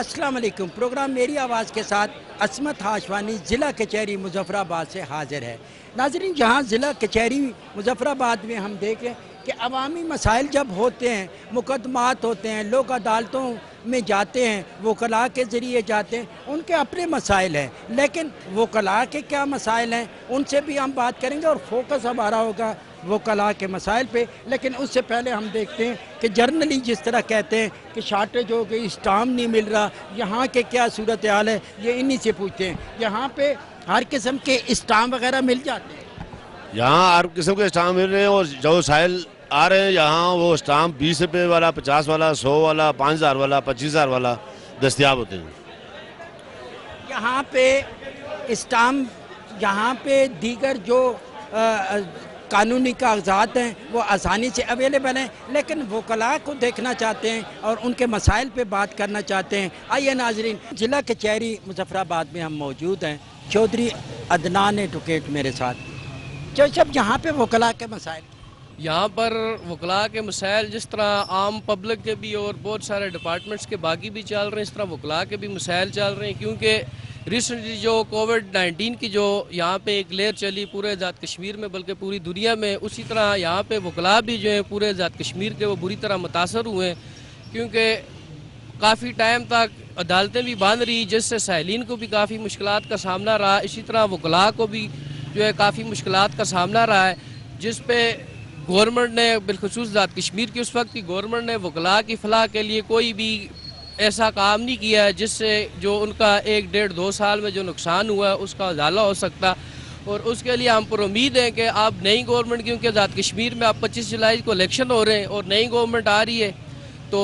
अस्सलाम वालेकुम प्रोग्राम मेरी आवाज़ के साथ असमत हाशवानी ज़िला कचहरी मुजफ़राबाद से हाजिर है नाजरीन जहाँ ज़िला कचहरी मुजफ़राबाद में हम देखें कि अवामी मसाइल जब होते हैं मुकदमात होते हैं लोग अदालतों में जाते हैं कला के ज़रिए जाते हैं उनके अपने मसाइल हैं लेकिन कला के क्या मसाइल हैं उनसे भी हम बात करेंगे और फोकस हमारा होगा वो कला के मसाइल पे लेकिन उससे पहले हम देखते हैं कि जर्नली जिस तरह कहते हैं कि शार्टेज हो गई स्टाम नहीं मिल रहा यहाँ के क्या सूरत हाल है ये इन्हीं से पूछते हैं यहाँ पे हर किस्म के स्टाम वगैरह मिल जाते हैं यहाँ हर किस्म के स्टाम मिल रहे हैं और जो साइल आ रहे हैं यहाँ वो स्टाम बीस रुपये वाला पचास वाला सौ वाला पाँच हज़ार वाला पच्चीस हज़ार वाला दस्तियाब होते हैं यहाँ पे स्टाम यहाँ पे दीगर जो आ, कानूनी कागजात हैं वो आसानी से अवेलेबल हैं लेकिन वकला को देखना चाहते हैं और उनके मसाइल पर बात करना चाहते हैं आइए नाजरीन ज़िला कचहरी मुजफ्फराबाद में हम मौजूद हैं चौधरी अदनान एडवकेट मेरे साथ जो सब यहाँ पर वकला के मसाइल यहाँ पर वकला के मसाइल जिस तरह आम पब्लिक के भी और बहुत सारे डिपार्टमेंट्स के बाकी भी चल रहे हैं इस तरह वकला के भी मसाइल चल रहे हैं क्योंकि रिसेंटली जो कोविड 19 की जो यहाँ पे एक लेयर चली पूरे आज़ाद कश्मीर में बल्कि पूरी दुनिया में उसी तरह यहाँ पे वकला भी जो है पूरे आज़ाद कश्मीर के वो बुरी तरह मुतासर हुए हैं क्योंकि काफ़ी टाइम तक अदालतें भी बंद रही जिससे सहलिन को भी काफ़ी मुश्किल का सामना रहा इसी तरह वकला को भी जो है काफ़ी मुश्किल का सामना रहा है जिस पे गवर्नमेंट ने बिलखसूस आजाद कश्मीर की उस वक्त की गवर्नमेंट ने वकला की फलाह के लिए कोई भी ऐसा काम नहीं किया है जिससे जो उनका एक डेढ़ दो साल में जो नुकसान हुआ है उसका उजाला हो सकता और उसके लिए हम पर उम्मीद है कि आप नई गवर्नमेंट क्योंकि आज़ाद कश्मीर में आप पच्चीस जुलाई को इलेक्शन हो रहे हैं और नई गवर्नमेंट आ रही है तो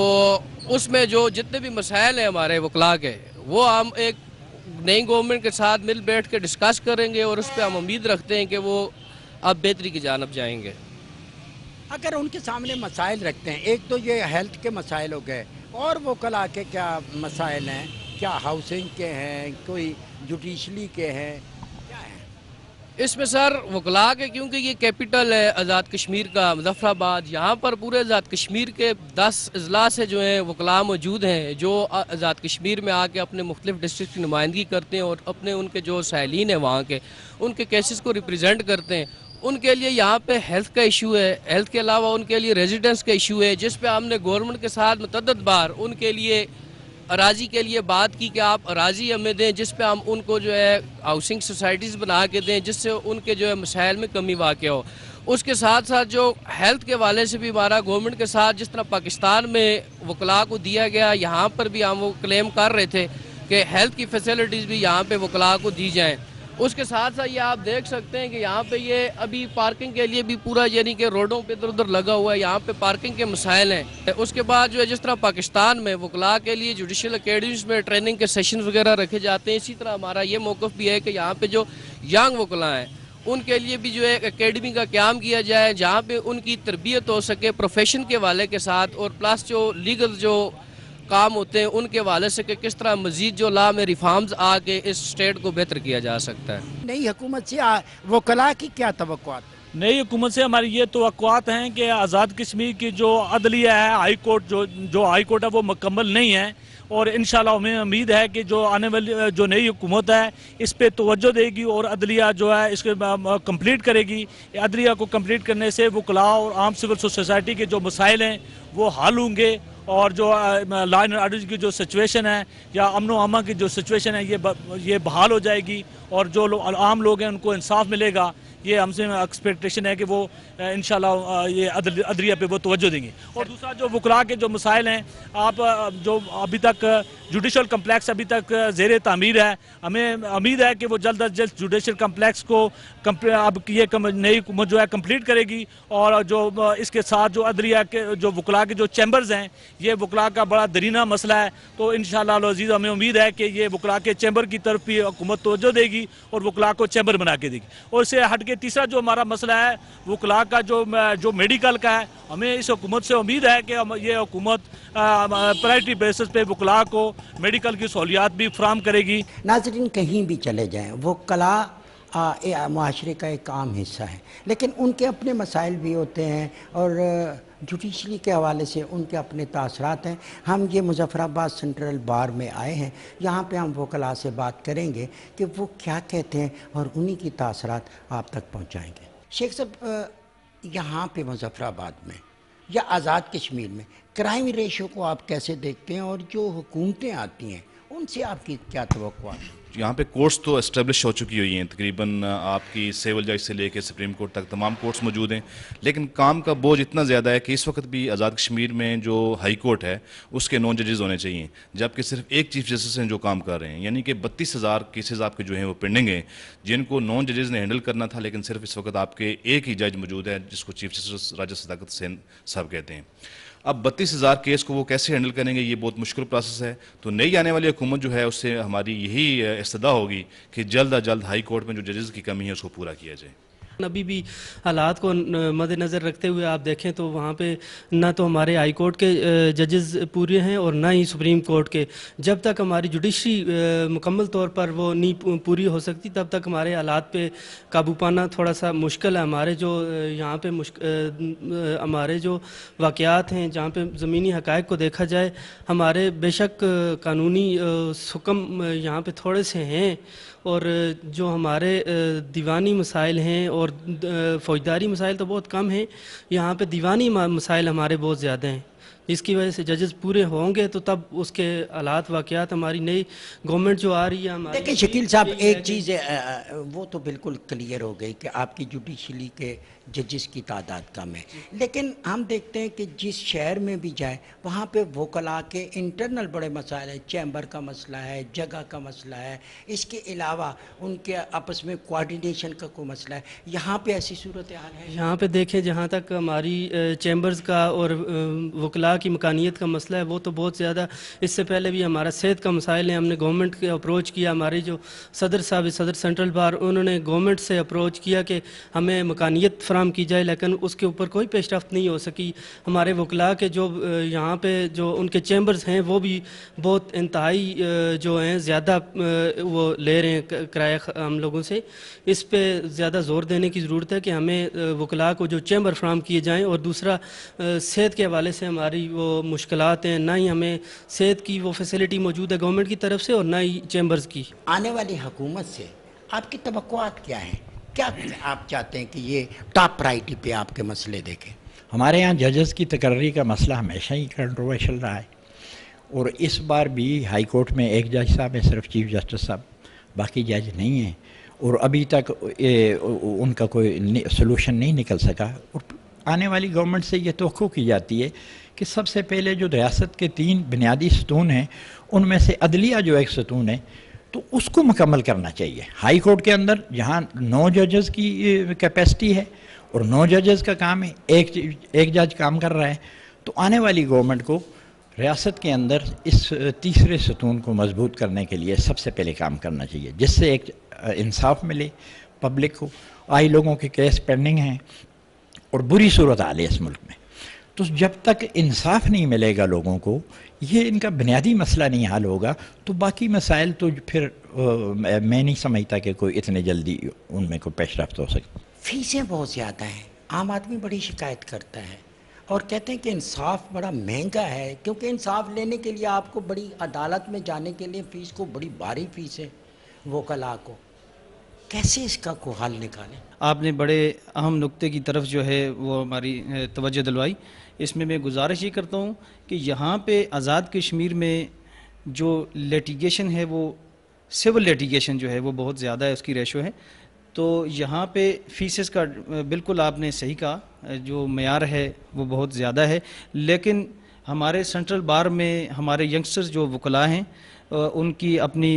उसमें जो जितने भी मसाइल हैं हमारे वकला के वो हम एक नई गवर्नमेंट के साथ मिल बैठ कर डिस्कस करेंगे और उस पर हम उम्मीद रखते हैं कि वो अब बेहतरी की जानब जाएंगे अगर उनके सामने मसाइल रखते हैं एक तो ये हेल्थ के मसाइल हो गए और वकला के क्या मसाइल हैं क्या हाउसिंग के हैं कोई जुडिशली के हैं क्या है इसमें सर वकला के क्योंकि ये कैपिटल है आज़ाद कश्मीर का मुजफ्फराबाद यहाँ पर पूरे आज़ाद कश्मीर के दस अजला से जो हैं वकला मौजूद हैं जो आज़ाद कश्मीर में आके अपने मुख्तफ डिस्ट्रिक्ट की नुमाइंदगी करते हैं और अपने उनके जो सहलिन हैं वहाँ के उनके केसेस को रिप्रजेंट करते हैं उनके लिए यहाँ पे हेल्थ का इशू है हेल्थ के अलावा उनके लिए रेजिडेंस का इशू है जिस पे हमने गवर्नमेंट के साथ मतदद बार उनके लिए अराजी के लिए बात की कि आप अराजी हमें दें जिस पे हम उनको जो है हाउसिंग सोसाइटीज़ बना के दें जिससे उनके जो है मसाइल में कमी वाक़ हो उसके साथ साथ जो हेल्थ के वाले से भी हमारा गवर्नमेंट के साथ जिस तरह पाकिस्तान में वकला को दिया गया यहाँ पर भी हम वो क्लेम कर रहे थे कि हेल्थ की फैसिलिटीज़ भी यहाँ पर वकला को दी जाएँ उसके साथ साथ ये आप देख सकते हैं कि यहाँ पे ये अभी पार्किंग के लिए भी पूरा यानी कि रोडों पे इधर उधर लगा हुआ है यहाँ पे पार्किंग के मसाइल हैं उसके बाद जो है जिस तरह पाकिस्तान में वकला के लिए जुडिशल अकेडमीज में ट्रेनिंग के सेशन वगैरह रखे जाते हैं इसी तरह हमारा ये मौक़ भी है कि यहाँ पे जो यंग वकला हैं उनके लिए भी जो है अकेडमी का क्याम किया जाए जहाँ पे उनकी तरबियत हो सके प्रोफेशन के वाले के साथ और प्लस जो लीगल जो काम होते हैं उनके हवाले से कि किस तरह मजीद जो ला में रिफॉर्म्स आके इस स्टेट को बेहतर किया जा सकता है नई हुकूमत से वो कला की क्या तो नई हुकूमत से हमारी ये तो हैं कि आज़ाद कश्मीर की जो अदलिया है हाई कोर्ट जो जो हाई कोर्ट है वो मुकम्मल नहीं है और इन हमें उम्मीद है कि जो आने वाली जो नई हुकूमत है इस पर तोज्जो देगी और अदलिया जो है इसको कंप्लीट करेगी अदलिया को कंप्लीट करने से वकला और आम सिविल सोसाइटी के जो मसाइल हैं वो हल होंगे और जो लाइन एंड की जो सिचुएशन है या अमन अमा की जो सिचुएशन है ये ये बहाल हो जाएगी और जो लो, आम लोग हैं उनको इंसाफ मिलेगा ये हमसे एक्सपेक्टेशन है कि वो इन ये अदरिया पे वो तोज्जो देंगे और दूसरा जो वकला के जो मसाइल हैं आप जो अभी तक जुडिशल कम्प्लेक्स अभी तक जेर तमीर है हमें उम्मीद है कि वो जल्द अज जल्द जुडिशल कम्प्लेक्स को अब ये नई जो है कम्प्लीट करेगी और जो इसके साथ जो अदरिया के जो वकला के जो चैम्बर्स हैं ये वकला का बड़ा दरीना मसला है तो इन शजीज़ हमें उम्मीद है कि ये वकला के चैम्बर की तरफ भी हुकूमत तोज्जो देगी देगी और वकला को चैम्बर बना के देगी और इससे हट के तीसरा जो हमारा मसला है वकला का जो जो मेडिकल का है हमें इस हुकूमत से उम्मीद है कि हम ये हुकूमत प्रायरिटी बेसिस पे वकला को मेडिकल की सहूलियात भी फ्राहम करेगी नाजरीन कहीं भी चले जाएँ वकला माशरे का एक आम हिस्सा है लेकिन उनके अपने मसाइल भी होते हैं और जुडिशरी के हवाले से उनके अपने तसरत हैं हम ये मुजफ़राबाद सेंट्रल बार में आए हैं यहाँ पे हम वो कला से बात करेंगे कि वो क्या कहते हैं और उन्हीं की तसरत आप तक पहुँचाएँगे शेख साहब यहाँ पे मुजफ़राबाद में या आज़ाद कश्मीर में क्राइम रेशो को आप कैसे देखते हैं और जो हुकूमतें आती हैं उनसे आपकी क्या तो यहाँ पे कोर्ट्स तो इस्टेब्लिश हो चुकी हुई हैं तकरीबन आपकी सिविल जज से लेकर सुप्रीम कोर्ट तक तमाम कोर्ट्स मौजूद हैं लेकिन काम का बोझ इतना ज़्यादा है कि इस वक्त भी आज़ाद कश्मीर में जो हाई कोर्ट है उसके नॉन जजेज़ होने चाहिए जबकि सिर्फ एक चीफ जस्टिस हैं जो काम कर रहे हैं यानी कि बत्तीस हज़ार केसेज़ आपके जो हैं वो पेंडिंग हैं जिनको नॉन जजेज़ ने हैंडल करना था लेकिन सिर्फ इस वक्त आपके एक ही जज मौजूद है जिसको चीफ जस्टिस राजा सदाकत सेन साहब कहते हैं अब बत्तीस हज़ार केस को वो कैसे हैंडल करेंगे ये बहुत मुश्किल प्रोसेस है तो नई आने वाली हुकूमत जो है उससे हमारी यही इस्तः होगी कि जल्द अज जल्द हाई कोर्ट में जो जजेस की कमी है उसको पूरा किया जाए अभी भी हालात को मद्देनज़र रखते हुए आप देखें तो वहाँ पे ना तो हमारे हाई कोर्ट के जजेस पूरे हैं और ना ही सुप्रीम कोर्ट के जब तक हमारी जुडिशरी मुकम्मल तौर पर वो नहीं पूरी हो सकती तब तक हमारे हालात पे काबू पाना थोड़ा सा मुश्किल है हमारे जो यहाँ पे हमारे जो वाक़ात हैं जहाँ पे ज़मीनी हक़ को देखा जाए हमारे बेशक कानूनी सुकम यहाँ पे थोड़े से हैं और जो हमारे दीवानी मसाइल हैं और फौजदारी मसाइल तो बहुत कम हैं यहाँ पे दीवानी मसाइल हमारे बहुत ज़्यादा हैं इसकी वजह से जजेस पूरे होंगे तो तब उसके हालात वाक़त हमारी नई गवर्नमेंट जो आ रही है हमारी देखिए शकील साहब एक चीज़ वो तो बिल्कुल क्लियर हो गई कि आपकी जुडिशली के जजिस की तादाद कम है लेकिन हम देखते हैं कि जिस शहर में भी जाए वहाँ पे वकला के इंटरनल बड़े मसाइल हैं चैम्बर का मसला है जगह का मसला है इसके अलावा उनके आपस में कोऑर्डिनेशन का कोई मसला है यहाँ पे ऐसी सूरत हाल है यहाँ पे देखें जहाँ तक हमारी चैम्बर्स का और वकला की मकानियत का मसला है वो तो बहुत ज़्यादा इससे पहले भी हमारा सेहत का मसाइल है हमने गवर्नमेंट के अप्रोच किया हमारे जो सदर साहब सदर सेंट्रल बार उन्होंने गवर्नमेंट से अप्रोच किया कि हमें मकानियत फ्राहम की जाए लेकिन उसके ऊपर कोई पेशरफ नहीं हो सकी हमारे वकला के जो यहाँ पे जो उनके चैम्बर्स हैं वो भी बहुत इंतहाई जो हैं ज़्यादा वो ले रहे हैं किराया हम लोगों से इस पर ज़्यादा ज़ोर देने की ज़रूरत है कि हमें वकला को जो चैम्बर फ्राहम किए जाएँ और दूसरा सेहत के हवाले से हमारी वो मुश्किल हैं ना ही हमें सेहत की वो फैसिलिटी मौजूद है गवर्नमेंट की तरफ से और ना ही चैम्बर्स की आने वाली हुकूमत से आपकी तो क्या हैं क्या आप चाहते हैं कि ये टॉप प्रायरिटी पे आपके मसले देखें हमारे यहाँ जजेस की तकर्री का मसला हमेशा ही कंट्रोवर्शल रहा है और इस बार भी हाई कोर्ट में एक जज साहब हैं सिर्फ चीफ जस्टिस साहब बाकी जज नहीं हैं और अभी तक ए, उनका कोई सलूशन नहीं निकल सका और आने वाली गवर्नमेंट से ये तो की जाती है कि सबसे पहले जो रियासत के तीन बुनियादी सतून हैं उनमें से अदलिया जो एक सतून है तो उसको मुकम्मल करना चाहिए हाई कोर्ट के अंदर जहाँ नौ जजेस की कैपेसिटी है और नौ जजेस का काम है एक एक जज काम कर रहा है तो आने वाली गवर्नमेंट को रियासत के अंदर इस तीसरे सतून को मजबूत करने के लिए सबसे पहले काम करना चाहिए जिससे एक इंसाफ मिले पब्लिक को आई लोगों के केस पेंडिंग हैं और बुरी सूरत हाल है इस मुल्क में तो जब तक इंसाफ नहीं मिलेगा लोगों को ये इनका बुनियादी मसला नहीं हल होगा तो बाकी मसाइल तो फिर मैं नहीं समझता कि कोई इतने जल्दी उनमें कोई रफ्त हो सके फीसें बहुत ज़्यादा हैं आम आदमी बड़ी शिकायत करता है और कहते हैं कि इंसाफ बड़ा महंगा है क्योंकि इंसाफ लेने के लिए आपको बड़ी अदालत में जाने के लिए फ़ीस को बड़ी भारी फीस है वो कला को कैसे इसका को हल निकालें आपने बड़े अहम नुक्ते की तरफ जो है वो हमारी तवज्जो दिलवाई इसमें मैं गुजारिश ये करता हूँ कि यहाँ पे आज़ाद कश्मीर में जो लेटिगेशन है वो सिविल लेटिगेशन जो है वो बहुत ज़्यादा है उसकी रेशो है तो यहाँ पे फीसेस का बिल्कुल आपने सही कहा जो मैार है वो बहुत ज़्यादा है लेकिन हमारे सेंट्रल बार में हमारे यंगस्टर्स जो वकला हैं उनकी अपनी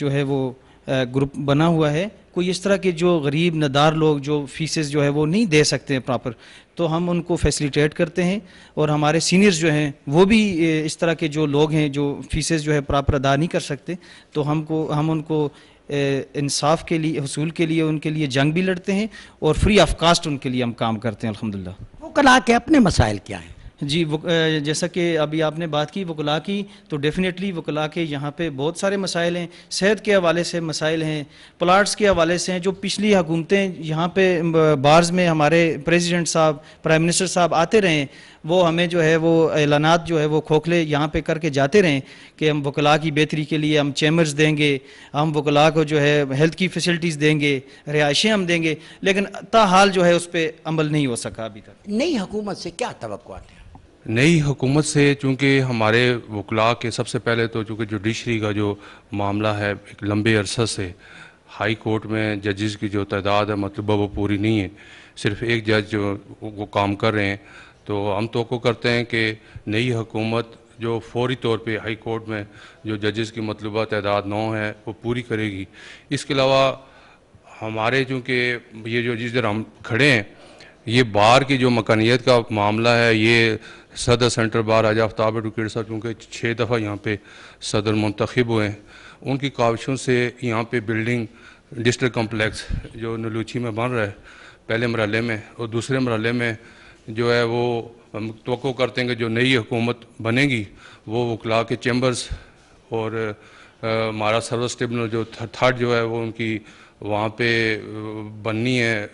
जो है वो ग्रुप बना हुआ है कोई इस तरह के जो गरीब नदार लोग जो फीसेस जो है वो नहीं दे सकते हैं प्रॉपर तो हम उनको फैसिलिटेट करते हैं और हमारे सीनियर्स जो हैं वो भी इस तरह के जो लोग हैं जो फीसेस जो है प्रॉपर अदा नहीं कर सकते तो हमको हम उनको इंसाफ के लिए हसूल के लिए उनके लिए जंग भी लड़ते हैं और फ्री ऑफ कास्ट उनके लिए हम काम करते हैं अलहमदिल्ला वो कला के अपने मसाइल क्या हैं जी जैसा कि अभी आपने बात की वकला की तो डेफ़िनेटली वकला के यहाँ पे बहुत सारे मसाइल हैं सेहत के हवाले से मसाइल हैं प्लाट्स के हवाले से हैं जो पिछली हुकूमतें यहाँ पे बार्स में हमारे प्रेसिडेंट साहब प्राइम मिनिस्टर साहब आते रहे वो हमें जो है वो ऐलानात जो है वो खोखले यहाँ पे करके जाते रहें कि हम वकला की बेहतरी के लिए हम चैम्बर्स देंगे हम वकला को जो है हेल्थ की फैसिलिटीज़ देंगे रिहाइशें हम देंगे लेकिन ता हाल जो है उस पर अमल नहीं हो सका अभी तक नई हुकूमत से क्या तो है नई हुकूमत से चूँकि हमारे वकला के सबसे पहले तो चूँकि जुडिशरी का जो मामला है एक लंबे अरसा से हाई कोर्ट में जजेस की जो तादाद है मतलब वो पूरी नहीं है सिर्फ एक जज जो वो काम कर रहे हैं तो हम तो करते हैं कि नई हुकूमत जो फौरी तौर पे हाई कोर्ट में जो जजेस की मतलब तादाद नौ है वो पूरी करेगी इसके अलावा हमारे चूँकि ये जो जिस हम खड़े हैं ये बार की जो मकानियत का मामला है ये सदर सेंटर बार आज आफ्ताब एडवकेट साहब चूँकि छः दफ़ा यहाँ पे सदर मंतखब हुए हैं उनकी काविशों से यहाँ पे बिल्डिंग डिस्ट्रिक्ट कम्प्लेक्स जो नलूची में बन रहा है पहले मरल में और दूसरे मरल में जो है वो हम तो करते हैं कि जो नई हुकूमत बनेगी वो वकला के चैम्बर्स और हमारा सर्विस ट्रिब्यूनल जो थर्ड जो है वो उनकी वहाँ पे बननी है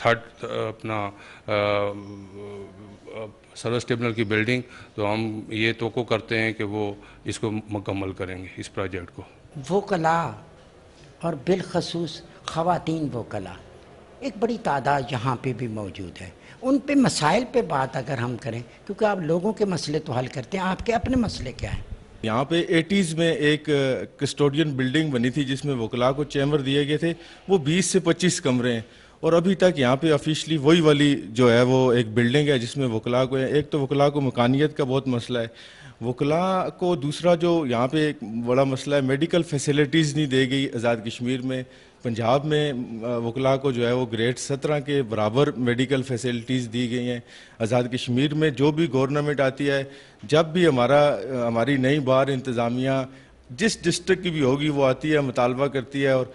थर्ड अपना सर्विस ट्रिब्यूनल की बिल्डिंग तो हम ये तो को करते हैं कि वो इसको मुकम्मल करेंगे इस प्रोजेक्ट को वो कला और बिलखसूस ख़वातीन वो कला एक बड़ी तादाद यहाँ पे भी मौजूद है उन पे मसाइल पे बात अगर हम करें क्योंकि आप लोगों के मसले तो हल करते हैं आपके अपने मसले क्या हैं यहाँ पे 80s में एक कस्टोडियन बिल्डिंग बनी थी जिसमें वकला को चैम्बर दिए गए थे वो 20 से 25 कमरे हैं और अभी तक यहाँ पे ऑफिशली वही वाली जो है वो एक बिल्डिंग है जिसमें वकला को है एक तो वकला को मकानियत का बहुत मसला है वकला को दूसरा जो यहाँ पे एक बड़ा मसला है मेडिकल फैसिलिटीज़ नहीं दी गई आज़ाद कश्मीर में पंजाब में वकला को जो है वो ग्रेड सत्रह के बराबर मेडिकल फैसिलिटीज़ दी गई हैं आज़ाद कश्मीर में जो भी गवर्नमेंट आती है जब भी हमारा हमारी नई बार इंतज़ामिया जिस डिस्ट्रिक्ट की भी होगी वो आती है मुतालबा करती है और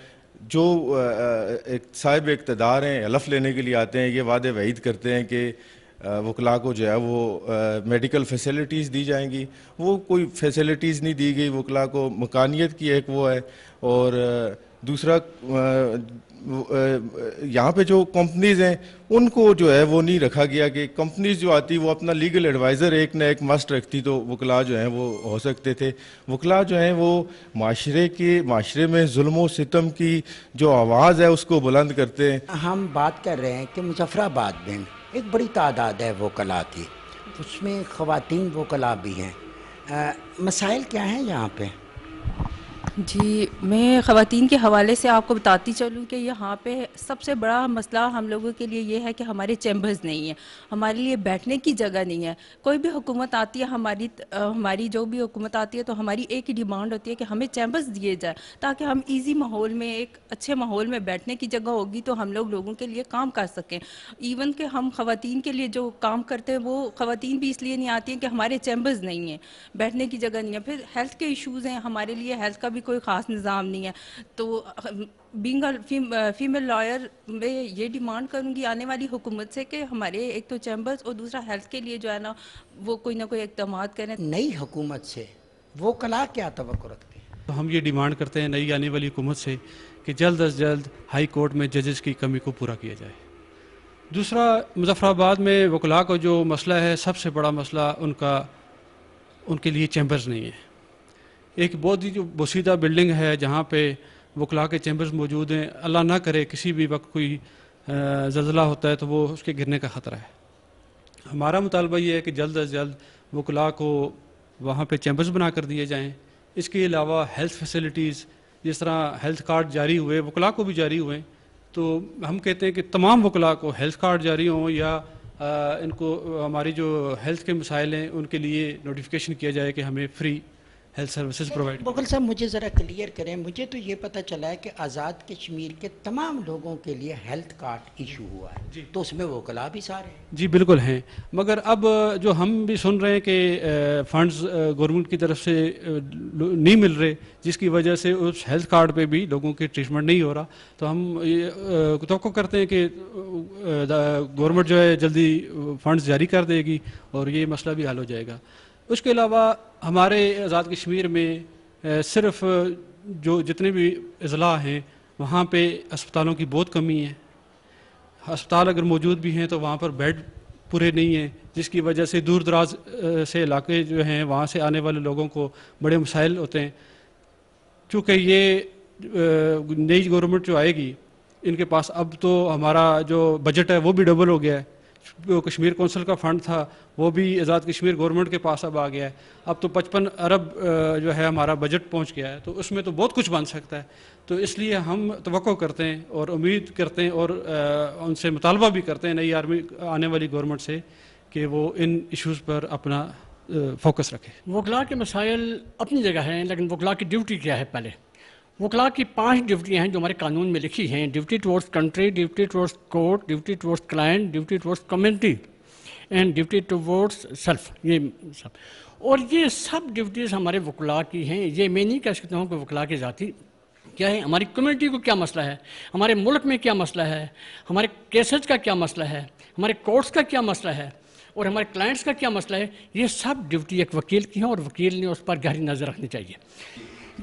जो एक साहिब इकतदार हैं हलफ लेने के लिए आते हैं ये वादे वहीद करते हैं कि वकला को जो है वो मेडिकल फैसिलिटीज़ दी जाएंगी वो कोई फैसिलिटीज़ नहीं दी गई वकला को मकानियत की एक वो है और दूसरा यहाँ पे जो कंपनीज हैं उनको जो है वो नहीं रखा गया कि कंपनीज जो आती वो अपना लीगल एडवाइज़र एक ना एक मस्ट रखती तो वकला जो हैं वो हो सकते थे वकला जो हैं वो माशरे के माशरे में जुल्म सितम की जो आवाज़ है उसको बुलंद करते हैं हम बात कर रहे हैं कि मुजफ्फराबाद में एक बड़ी तादाद है वकला की उसमें ख़वान वकला भी हैं मसाइल क्या हैं यहाँ पर जी मैं ख़वान के हवाले से आपको बताती चलूँ कि यहाँ पे सबसे बड़ा मसला हम लोगों के लिए ये है कि हमारे चैम्बर्स नहीं हैं हमारे लिए बैठने की जगह नहीं है कोई भी हुकूमत आती है हमारी हमारी जो भी हुकूमत आती है तो हमारी एक ही डिमांड होती है कि हमें चैम्बर्स दिए जाए ताकि हम इजी माहौल में एक अच्छे माहौल में बैठने की जगह होगी तो हम लोग लोगों के लिए काम कर सकें इवन कि हम ख़वान के लिए जो काम करते हैं वो ख़वान भी इसलिए नहीं आती हैं कि हमारे चैम्बर्स नहीं हैं बैठने की जगह नहीं है फिर हेल्थ के इशूज़ हैं हमारे लिए हेल्थ का भी कोई ख़ास निज़ाम नहीं है तो बींग फीमेल लॉयर मैं ये डिमांड करूँगी आने वाली हुकूमत से कि हमारे एक तो चैम्बर्स और दूसरा हेल्थ के लिए जो है ना वो कोई ना कोई इकदाम करें नई हुकूमत से वो कला क्या तो रखते हैं तो हम ये डिमांड करते हैं नई आने वाली हुकूमत से कि जल्द अज जल्द हाई कोर्ट में जजेस की कमी को पूरा किया जाए दूसरा मुजफ्फराबाद में वकला का जो मसला है सबसे बड़ा मसला उनका उनके लिए चैम्बर्स नहीं है एक बहुत ही जो बसीदा बिल्डिंग है जहाँ पे वकला के चैम्बर्स मौजूद हैं अल्लाह ना करे किसी भी वक्त कोई जल्जला होता है तो वो उसके गिरने का ख़तरा है हमारा मुतालबा ये है कि जल्द अज जल्द वकला को वहाँ पर चैम्बर्स बना कर दिए जाएँ इसके अलावा हेल्थ फैसिलिटीज़ जिस तरह हेल्थ कार्ड जारी हुए वकला को भी जारी हुए तो हम कहते हैं कि तमाम वकला को हेल्थ कार्ड जारी हों या आ, इनको हमारी जो हेल्थ के मसाइल हैं उनके लिए नोटिफिकेशन किया जाए कि हमें फ्री हेल्थ सर्विसेज प्रोवाइड बोगल साहब मुझे ज़रा क्लियर करें मुझे तो ये पता चला है कि आज़ाद कश्मीर के तमाम लोगों के लिए हेल्थ कार्ड इशू हुआ है जी तो उसमें कला भी सारे हैं जी बिल्कुल हैं मगर अब जो हम भी सुन रहे हैं कि फंड्स गवर्नमेंट की तरफ से नहीं मिल रहे जिसकी वजह से उस हेल्थ कार्ड पर भी लोगों के ट्रीटमेंट नहीं हो रहा तो हम तो करते हैं कि गवर्नमेंट जो है जल्दी फंड्स जारी कर देगी और ये मसला भी हल हो जाएगा उसके अलावा हमारे आज़ाद कश्मीर में सिर्फ जो जितने भी अजला हैं वहाँ पे अस्पतालों की बहुत कमी है अस्पताल अगर मौजूद भी हैं तो वहाँ पर बेड पूरे नहीं हैं जिसकी वजह से दूर दराज से इलाके जो हैं वहाँ से आने वाले लोगों को बड़े मसाइल होते हैं चूँकि ये नई गवर्नमेंट जो आएगी इनके पास अब तो हमारा जो बजट है वो भी डबल हो गया है कश्मीर कौंसिल का फ़ंड था वो भी आज़ाद कश्मीर गवर्नमेंट के पास अब आ गया है अब तो पचपन अरब जो है हमारा बजट पहुंच गया है तो उसमें तो बहुत कुछ बन सकता है तो इसलिए हम तो करते हैं और उम्मीद करते हैं और उनसे मुतालबा भी करते हैं नई आर्मी आने वाली गवर्नमेंट से कि वो इन इशूज़ पर अपना फोकस रखें वकला के मसाइल अपनी जगह हैं लेकिन वकला की ड्यूटी क्या है पहले वकला की पांच ड्यूटियाँ हैं जो हमारे कानून में लिखी हैं duty towards country duty towards court duty towards client duty towards community and duty towards self ये सब और ये सब ड्यूटीज़ हमारे वकला की हैं ये मैं नहीं कह सकता हूँ कि वकला की ज़ाती क्या है हमारी कम्युनिटी को क्या मसला है हमारे मुल्क में क्या मसला है हमारे केसेज का क्या मसला है हमारे कोर्ट्स का क्या मसला है और हमारे क्लाइंट्स का क्या मसला है ये सब ड्यूटी एक वकील की है और वकील ने उस पर गहरी नज़र रखनी चाहिए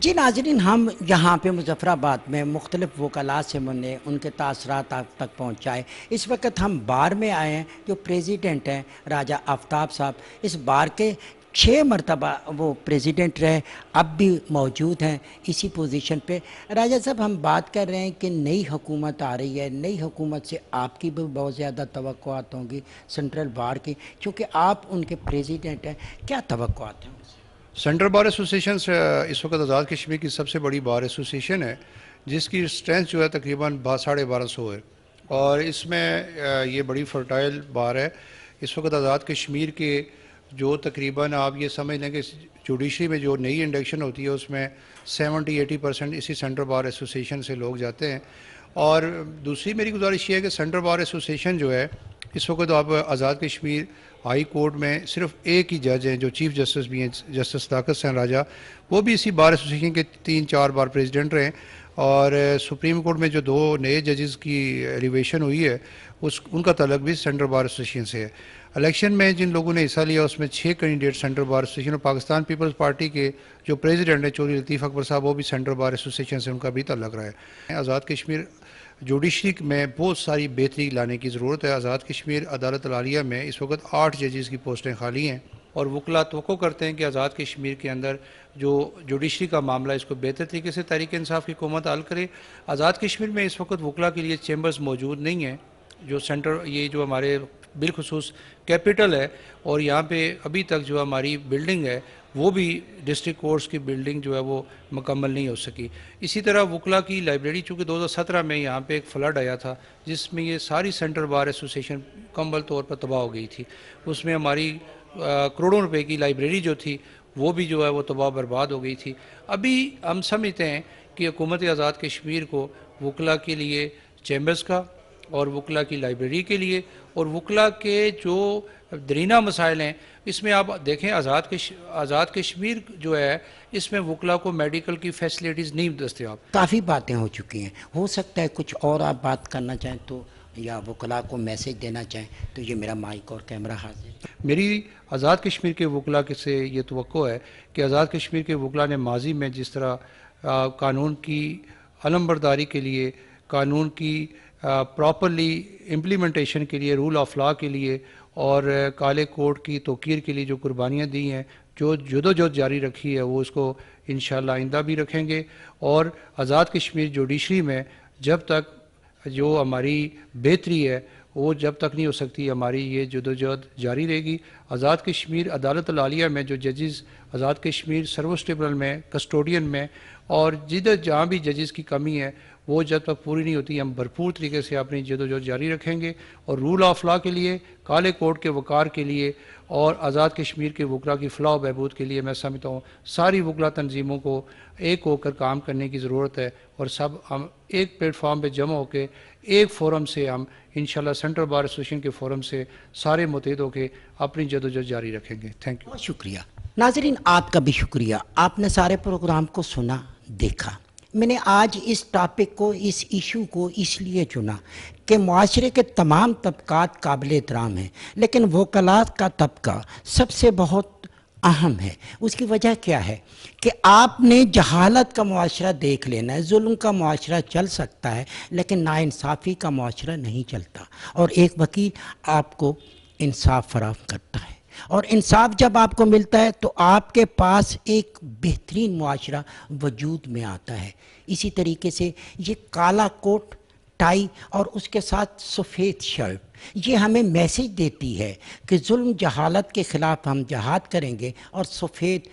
जी नाजरीन हम यहाँ पे मुजफ़राबाद में मुख्तलिफ़ वकला से मुने उनके तसरा आप तक पहुँचाए इस वक्त हम बार में आए हैं जो प्रेसिडेंट हैं राजा आफ्ताब साहब इस बार के छः मरतबा वो प्रेसिडेंट रहे अब भी मौजूद हैं इसी पोजीशन पे राजा साहब हम बात कर रहे हैं कि नई हुकूमत आ रही है नई हुकूमत से आपकी भी बहुत ज़्यादा तो होंगी सेंट्रल बार की क्योंकि आप उनके प्रेसिडेंट हैं क्या तो हैं सेंट्रल बार एसोसिएशन इस वक्त आज़ाद कश्मीर की सबसे बड़ी बार एसोसिएशन है जिसकी स्ट्रेंथ जो है तकरीबन साढ़े बारह सौ है और इसमें uh, ये बड़ी फर्टाइल बार है इस वक्त आज़ाद कश्मीर के जो तकरीबन आप ये समझ लें कि जुडिशरी में जो नई इंडक्शन होती है उसमें 70 एटी परसेंट इसी सेंट्रल बार एसोसिएशन से लोग जाते हैं और दूसरी मेरी गुजारिश ये है कि सेंट्रल बार एसोसिएशन जो है इस वक्त आप आज़ाद कश्मीर हाई कोर्ट में सिर्फ एक ही जज हैं जो चीफ जस्टिस भी हैं जस्टिस ताकत सैन राजा वो भी इसी बार एसोसिएशन के तीन चार बार प्रेसिडेंट रहे और सुप्रीम कोर्ट में जो दो नए जजेस की एलिवेशन हुई है उस उनका तलक भी सेंट्रल बार एसोसिएशन से है इलेक्शन में जिन लोगों ने हिस्सा लिया उसमें छः कैंडिडेट सेंट्रल बार एसोसिएशन और पाकिस्तान पीपल्स पार्टी के जो प्रेसिडेंट हैं चौधरी लतीफ़ अकबर साहब वो भी सेंट्रल बार एसोसिएशन से उनका भी तलक रहा है आज़ाद कश्मीर जुडिशरी में बहुत सारी बेहतरी लाने की ज़रूरत है आज़ाद कश्मीर अदालत लालिया में इस वक्त आठ जजेस की पोस्टें खाली हैं और वकला तो करते हैं कि आज़ाद कश्मीर के अंदर जो जुडिशरी का मामला इसको बेहतर तरीके से तहरीक इंसाफ की हुकूमत हल करे आज़ाद कश्मीर में इस वक्त वकला के लिए चैम्बर्स मौजूद नहीं हैं जो सेंटर ये जो हमारे बिलखसूस कैपिटल है और यहाँ पे अभी तक जो हमारी बिल्डिंग है वो भी डिस्ट्रिक्ट कोर्ट्स की बिल्डिंग जो है वो मुकम्मल नहीं हो सकी इसी तरह वकला की लाइब्रेरी चूँकि 2017 में यहाँ पे एक फ्लड आया था जिसमें ये सारी सेंट्रल बार एसोसिएशन कम्बल तौर पर तबाह हो गई थी उसमें हमारी करोड़ों रुपए की लाइब्रेरी जो थी वो भी जो है वो तबाह बर्बाद हो गई थी अभी हम समझते हैं कि हुकूमत आज़ाद कश्मीर को वकला के लिए चैम्बर्स का और वकला की लाइब्रेरी के लिए और वकला के जो दरीना मसाइल हैं इसमें आप देखें आज़ाद कश, आज़ाद कश्मीर जो है इसमें वकला को मेडिकल की फैसिलिटीज़ नहीं दस्तियाब काफ़ी बातें हो चुकी हैं हो सकता है कुछ और आप बात करना चाहें तो या वकला को मैसेज देना चाहें तो ये मेरा माइक और कैमरा हाजिर मेरी आज़ाद कश्मीर के वकला के से ये तो है कि आज़ाद कश्मीर के वकला ने माजी में जिस तरह आ, कानून की अलमबरदारी के लिए कानून की प्रॉपरली इम्प्लीमेंटेशन के लिए रूल ऑफ लॉ के लिए और काले कोड की तोकीर के लिए जो कुर्बानियाँ दी हैं जो जदोजहद जारी रखी है वो उसको इन आइंदा भी रखेंगे और आज़ाद कश्मीर जुडिशरी में जब तक जो हमारी बेहतरी है वो जब तक नहीं हो सकती हमारी ये जदोजहद जारी रहेगी आज़ाद कश्मीर अदालत लालिया में जो जजेस आज़ाद कश्मीर सर्वस्टेबल में कस्टोडियन में और जिधर जहाँ भी जजेस की कमी है वो जब तक पूरी नहीं होती हम भरपूर तरीके से अपनी जदोजहद जारी रखेंगे और रूल ऑफ लॉ के लिए काले कोर्ट के वकार के लिए और आज़ाद कश्मीर के वकरा की फ़लाह बहबूद के लिए मैं समझता हूँ सारी वकला तनजीमों को एक होकर काम करने की ज़रूरत है और सब हम एक प्लेटफॉर्म पर जमा होकर एक फोरम से हम इन सेंट्रल बार एसोसिएशन के फोरम से सारे मुतहद होकर अपनी जदोजहद जारी रखेंगे थैंक यू शुक्रिया नाजरीन आपका भी शुक्रिया आपने सारे प्रोग्राम को सुना देखा मैंने आज इस टॉपिक को इस इशू को इसलिए चुना कि माशरे के तमाम तबक़ात काबिल एहतराम हैं लेकिन वकलात का तबका सबसे बहुत अहम है उसकी वजह क्या है कि आपने जहालत का माशरा देख लेना है जुल्म का मुआरा चल सकता है लेकिन नाानसाफ़ी का माशरा नहीं चलता और एक वकील आपको इंसाफ फराम करता है और इंसाफ जब आपको मिलता है तो आपके पास एक बेहतरीन माशरा वजूद में आता है इसी तरीके से ये काला कोट टाई और उसके साथ सफ़ेद शर्ट ये हमें मैसेज देती है कि जुल्म जहालत के ख़िलाफ़ हम जहाद करेंगे और सफ़ेद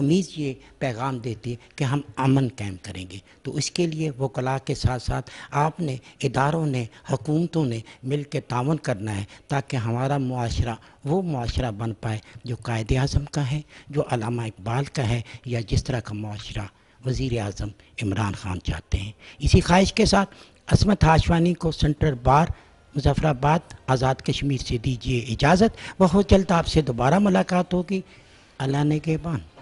बदतमीज़ ये पैगाम देती है कि हम अमन कायम करेंगे तो इसके लिए वकला के साथ साथ आपने इदारों ने हकूमतों ने मिल के तावन करना है ताकि हमारा माशरा वो माशरा बन पाए जो कायद अजम का है जो अलामा इकबाल का है या जिस तरह का माशरा वज़ी अजम इमरान खान चाहते हैं इसी ख्वाहिश के साथ असमत हाशवानी को सेंटर बार मुजफ़राबाद आज़ाद कश्मीर से दीजिए इजाज़त बहुत जल्द आपसे दोबारा मुलाकात होगी अल्लाह ने के बान